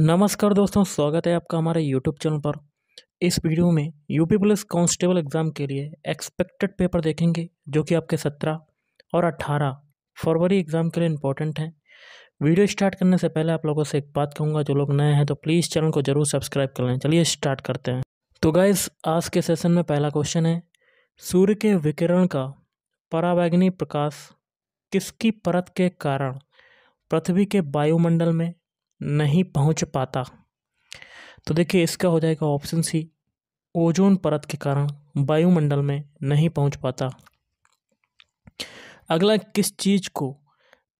नमस्कार दोस्तों स्वागत है आपका हमारे यूट्यूब चैनल पर इस वीडियो में यूपी पुलिस कांस्टेबल एग्ज़ाम के लिए एक्सपेक्टेड पेपर देखेंगे जो कि आपके 17 और 18 फरवरी एग्ज़ाम के लिए इम्पोर्टेंट हैं वीडियो स्टार्ट करने से पहले आप लोगों से एक बात कहूँगा जो लोग नए हैं तो प्लीज़ चैनल को ज़रूर सब्सक्राइब कर लें चलिए स्टार्ट करते हैं तो गाइज आज के सेशन में पहला क्वेश्चन है सूर्य के विकिरण का परावैग्नि प्रकाश किसकी परत के कारण पृथ्वी के वायुमंडल में नहीं पहुंच पाता तो देखिए इसका हो जाएगा ऑप्शन सी ओजोन परत के कारण वायुमंडल में नहीं पहुंच पाता अगला किस चीज़ को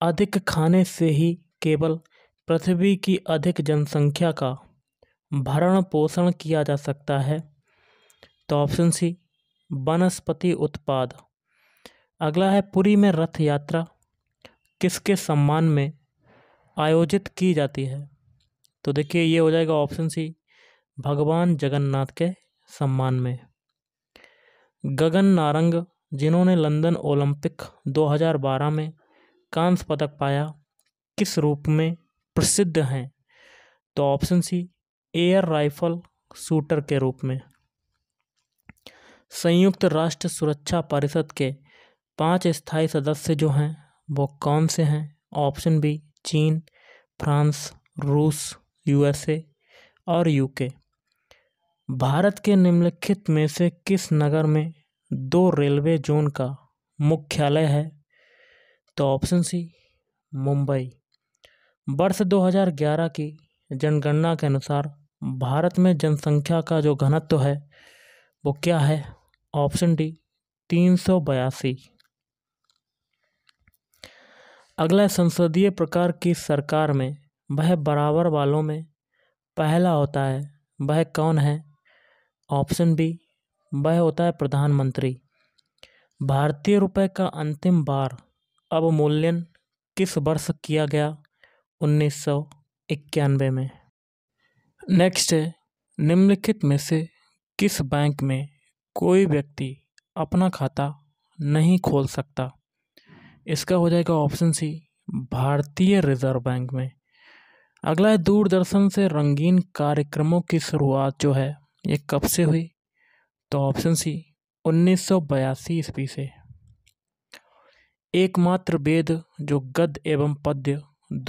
अधिक खाने से ही केवल पृथ्वी की अधिक जनसंख्या का भरण पोषण किया जा सकता है तो ऑप्शन सी वनस्पति उत्पाद अगला है पुरी में रथ यात्रा किसके सम्मान में आयोजित की जाती है तो देखिए ये हो जाएगा ऑप्शन सी भगवान जगन्नाथ के सम्मान में गगन नारंग जिन्होंने लंदन ओलंपिक 2012 में कांस्य पदक पाया किस रूप में प्रसिद्ध हैं तो option C air rifle shooter के रूप में संयुक्त राष्ट्र सुरक्षा परिषद के पांच स्थायी सदस्य जो हैं वो कौन से हैं ऑप्शन बी चीन फ्रांस रूस यूएसए और यूके भारत के निम्नलिखित में से किस नगर में दो रेलवे जोन का मुख्यालय है तो ऑप्शन सी मुंबई वर्ष 2011 की जनगणना के अनुसार भारत में जनसंख्या का जो घनत्व है वो क्या है ऑप्शन डी तीन सौ बयासी अगला संसदीय प्रकार की सरकार में वह बराबर वालों में पहला होता है वह कौन है ऑप्शन बी वह होता है प्रधानमंत्री भारतीय रुपए का अंतिम बार अवमूल्यन किस वर्ष किया गया उन्नीस सौ इक्यानवे में नेक्स्ट है निम्नलिखित में से किस बैंक में कोई व्यक्ति अपना खाता नहीं खोल सकता इसका हो जाएगा ऑप्शन सी भारतीय रिजर्व बैंक में अगला है दूरदर्शन से रंगीन कार्यक्रमों की शुरुआत जो है ये कब से हुई तो ऑप्शन सी 1982 ईस्वी से एकमात्र वेद जो गद्य एवं पद्य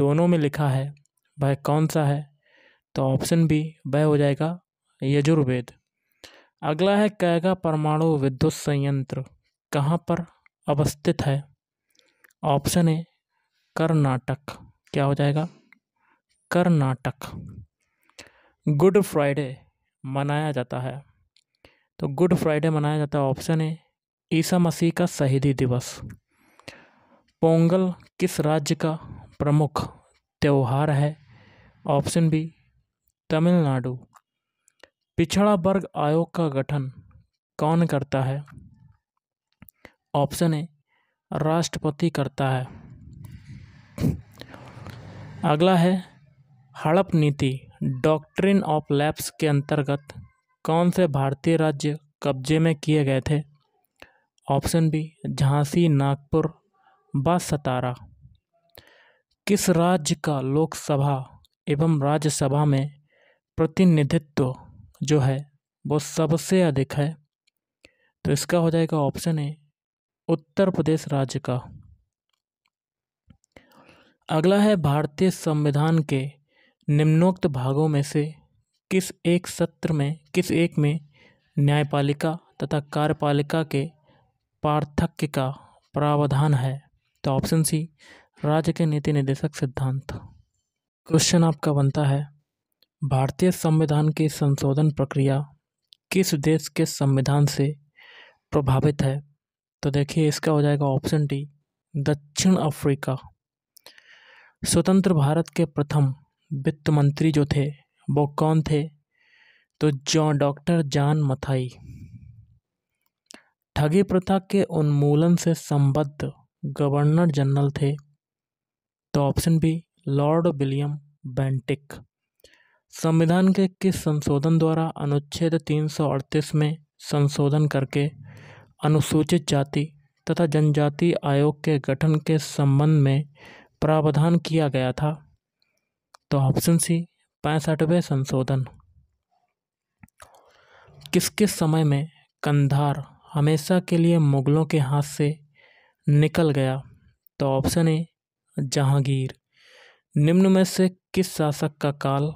दोनों में लिखा है वह कौन सा है तो ऑप्शन बी वह हो जाएगा यजुर्वेद अगला है कैगा परमाणु विद्युत संयंत्र कहाँ पर अवस्थित है ऑप्शन ए कर्नाटक क्या हो जाएगा कर्नाटक गुड फ्राइडे मनाया जाता है तो गुड फ्राइडे मनाया जाता है ऑप्शन ए ईसा मसीह का शहीदी दिवस पोंगल किस राज्य का प्रमुख त्यौहार है ऑप्शन बी तमिलनाडु पिछड़ा वर्ग आयोग का गठन कौन करता है ऑप्शन ए राष्ट्रपति करता है अगला है हड़प नीति डॉक्ट्रिन ऑफ लैप्स के अंतर्गत कौन से भारतीय राज्य कब्जे में किए गए थे ऑप्शन बी झांसी नागपुर व सतारा किस राज्य का लोकसभा एवं राज्यसभा में प्रतिनिधित्व जो है वो सबसे अधिक है तो इसका हो जाएगा ऑप्शन ए उत्तर प्रदेश राज्य का अगला है भारतीय संविधान के निम्नोक्त भागों में से किस एक सत्र में किस एक में न्यायपालिका तथा कार्यपालिका के पार्थक्य का प्रावधान है तो ऑप्शन सी राज्य के नीति निदेशक सिद्धांत क्वेश्चन आपका बनता है भारतीय संविधान की संशोधन प्रक्रिया किस देश के संविधान से प्रभावित है तो देखिए इसका हो जाएगा ऑप्शन डी दक्षिण अफ्रीका स्वतंत्र भारत के प्रथम वित्त मंत्री जो थे वो कौन थे तो जॉन डॉक्टर जॉन मथाई ठगी प्रथा के उन्मूलन से संबद्ध गवर्नर जनरल थे तो option B Lord William Bentinck संविधान के किस संशोधन द्वारा अनुच्छेद 338 में संशोधन करके अनुसूचित जाति तथा जनजाति आयोग के गठन के संबंध में प्रावधान किया गया था तो ऑप्शन सी पैंसठवें संशोधन किस किस समय में कंधार हमेशा के लिए मुगलों के हाथ से निकल गया तो ऑप्शन ए जहांगीर निम्न में से किस शासक का काल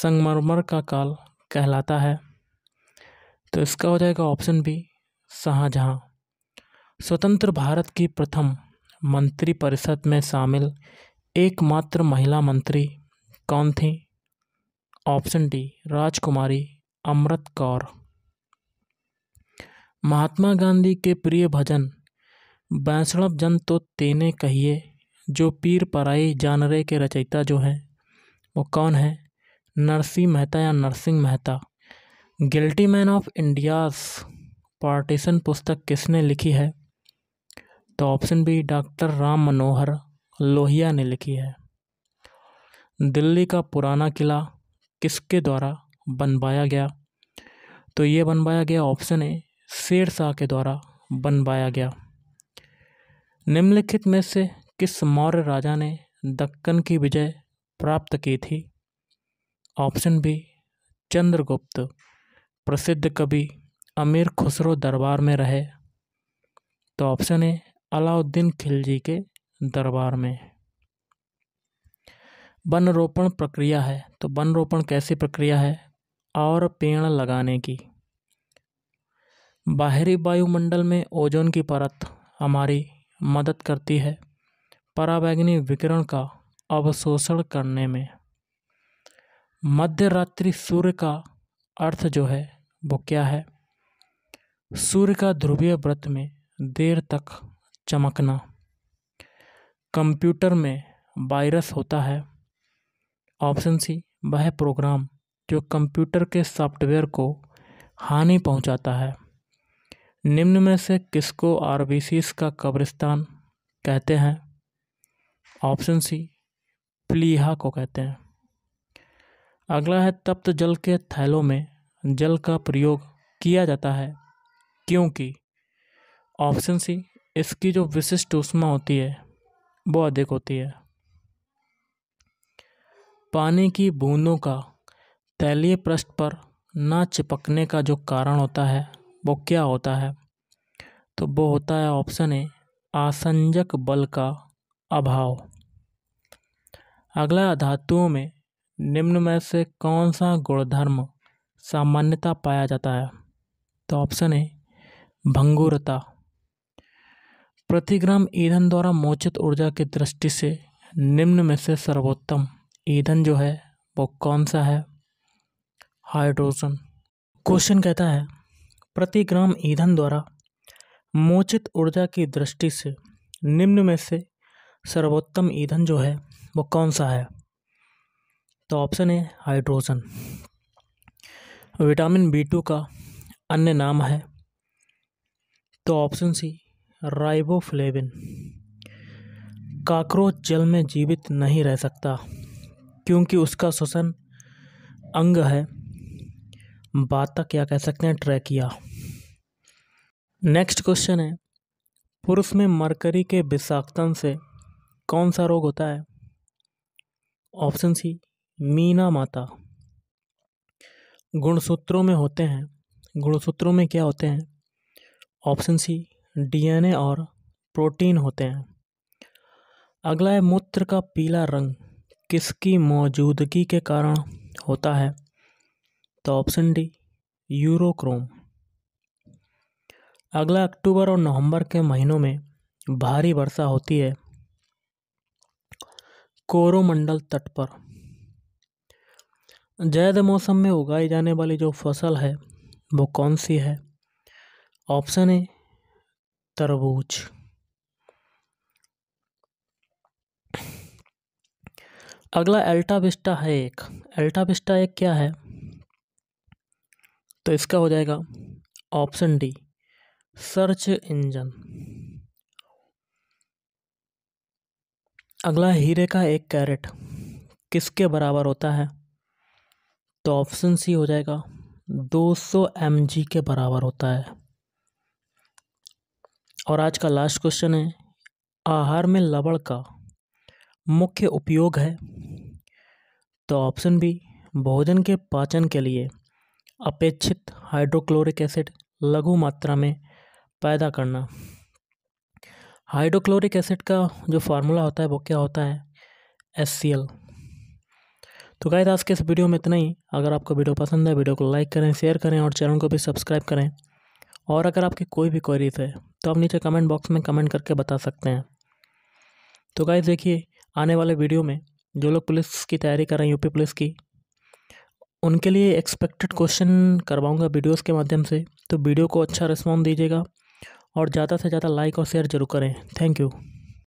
संगमरमर का काल कहलाता है तो इसका हो जाएगा ऑप्शन बी शाहजहाँ स्वतंत्र भारत की प्रथम मंत्री परिषद में शामिल एकमात्र महिला मंत्री कौन थी ऑप्शन डी राजकुमारी अमृत कौर महात्मा गांधी के प्रिय भजन वैष्णव जन तो तेने कहिए जो पीर पराई जानरे के रचयिता जो हैं वो कौन है नरसिंह मेहता या Narsinh Mehta guilty man of India's partition पुस्तक किसने लिखी है तो option B doctor Ram Manohar Lohia ने लिखी है दिल्ली का पुराना किला किसके द्वारा बनवाया गया तो ये बनवाया गया ऑप्शन ए शेर शाह के द्वारा बनवाया गया निम्नलिखित में से किस मौर्य राजा ने दक्कन की विजय प्राप्त की थी ऑप्शन बी चंद्रगुप्त प्रसिद्ध कवि अमीर खुसरो दरबार में रहे तो ऑप्शन ए अलाउद्दीन खिलजी के दरबार में वन रोपण प्रक्रिया है तो वन रोपण कैसी प्रक्रिया है और पेड़ लगाने की बाहरी वायुमंडल में ओजोन की परत हमारी मदद करती है पराबैंगनी विकिरण का अवशोषण करने में मध्य रात्रि सूर्य का अर्थ जो है वो क्या है सूर्य का ध्रुवीय व्रत में देर तक चमकना कंप्यूटर में वायरस होता है ऑप्शन सी वह प्रोग्राम जो कंप्यूटर के सॉफ्टवेयर को हानि पहुंचाता है निम्न में से किसको आर का कब्रिस्तान कहते हैं ऑप्शन सी प्लीहा को कहते हैं अगला है तप्त जल के थैलों में जल का प्रयोग किया जाता है क्योंकि ऑप्शन सी इसकी जो विशिष्ट उष्मा होती है वो अधिक होती है पानी की बूंदों का तैलीय पृष्ठ पर ना चिपकने का जो कारण होता है वो क्या होता है तो वो होता है ऑप्शन ए आसंजक बल का अभाव अगला धातुओं में निम्न में से कौन सा गुणधर्म सामान्यता पाया जाता है तो ऑप्शन ए भंगुरता प्रतिग्राम ईंधन द्वारा मोचित ऊर्जा की दृष्टि से निम्न में से सर्वोत्तम ईंधन जो है वो कौन सा है हाइड्रोजन क्वेश्चन कहता है प्रति ग्राम ईंधन द्वारा मोचित ऊर्जा की दृष्टि से निम्न में से सर्वोत्तम ईंधन जो है वो कौन सा है तो ऑप्शन है हाइड्रोजन विटामिन बी टू का अन्य नाम है तो ऑप्शन सी राइबोफ्लेविन काकरोच जल में जीवित नहीं रह सकता क्योंकि उसका श्वसन अंग है बातक या कह सकते हैं ट्रैकिया नेक्स्ट क्वेश्चन है पुरुष में मरकरी के विषाक्तन से कौन सा रोग होता है ऑप्शन सी मीना माता गुणसूत्रों में होते हैं गुणसूत्रों में क्या होते हैं ऑप्शन सी डीएनए और प्रोटीन होते हैं अगला है मूत्र का पीला रंग किसकी मौजूदगी के कारण होता है तो ऑप्शन डी यूरोक्रोम अगला अक्टूबर और नवंबर के महीनों में भारी वर्षा होती है कोरोमंडल तट पर जैद मौसम में उगाई जाने वाली जो फसल है वो कौन सी है ऑप्शन है तरबूज अगला एल्टा विस्टा है एक एल्टा विस्टा एक क्या है तो इसका हो जाएगा ऑप्शन डी सर्च इंजन अगला हीरे का एक कैरेट किसके बराबर होता है तो ऑप्शन सी हो जाएगा 200 सौ के बराबर होता है और आज का लास्ट क्वेश्चन है आहार में लवण का मुख्य उपयोग है तो ऑप्शन बी भोजन के पाचन के लिए अपेक्षित हाइड्रोक्लोरिक एसिड लघु मात्रा में पैदा करना हाइड्रोक्लोरिक एसिड का जो फार्मूला होता है वो क्या होता है एस सी एल तो गाय आज के इस वीडियो में इतना ही अगर आपको वीडियो पसंद है वीडियो को लाइक करें शेयर करें और चैनल को भी सब्सक्राइब करें और अगर आपकी कोई भी क्वेरीज है तो आप नीचे कमेंट बॉक्स में कमेंट करके बता सकते हैं तो गाइज देखिए आने वाले वीडियो में जो लोग पुलिस की तैयारी कर रहे हैं यूपी पुलिस की उनके लिए एक्सपेक्टेड क्वेश्चन करवाऊँगा वीडियोस के माध्यम से तो वीडियो को अच्छा रिस्पॉन्स दीजिएगा और ज़्यादा से ज़्यादा लाइक और शेयर जरूर करें थैंक यू